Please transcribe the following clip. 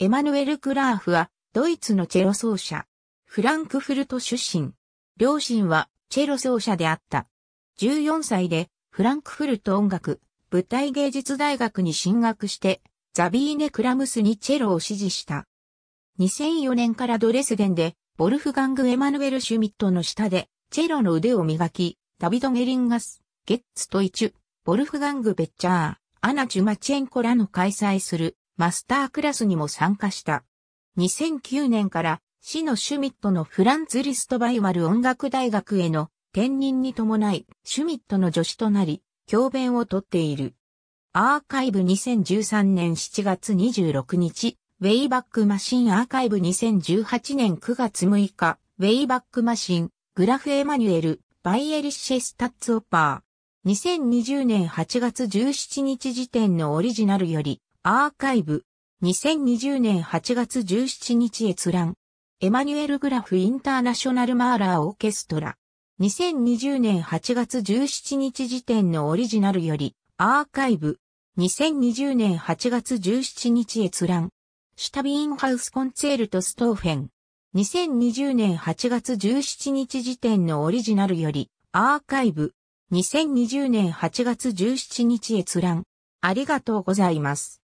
エマヌエル・クラーフは、ドイツのチェロ奏者。フランクフルト出身。両親は、チェロ奏者であった。14歳で、フランクフルト音楽、舞台芸術大学に進学して、ザビーネ・クラムスにチェロを支持した。2004年からドレスデンで、ボルフガング・エマヌエル・シュミットの下で、チェロの腕を磨き、ダビド・ゲリンガス、ゲッツ・トイチュ、ボルフガング・ベッチャー、アナ・チュマチェンコらの開催するマスタークラスにも参加した。2009年から市のシュミットのフランツ・リストバイマル音楽大学への転任に伴い、シュミットの助手となり、教鞭をとっている。アーカイブ2013年7月26日、ウェイバックマシンアーカイブ2018年9月6日、ウェイバックマシン、グラフ・エマニュエル、バイエリッシェ・スタッツ・オッパー。2020年8月17日時点のオリジナルより、アーカイブ。2020年8月17日閲覧。エマニュエル・グラフ・インターナショナル・マーラー・オーケストラ。2020年8月17日時点のオリジナルより、アーカイブ。2020年8月17日閲覧。シュタビーンハウス・コンツェルト・ストーフェン。2020年8月17日時点のオリジナルより、アーカイブ。2020年8月17日閲覧。ありがとうございます。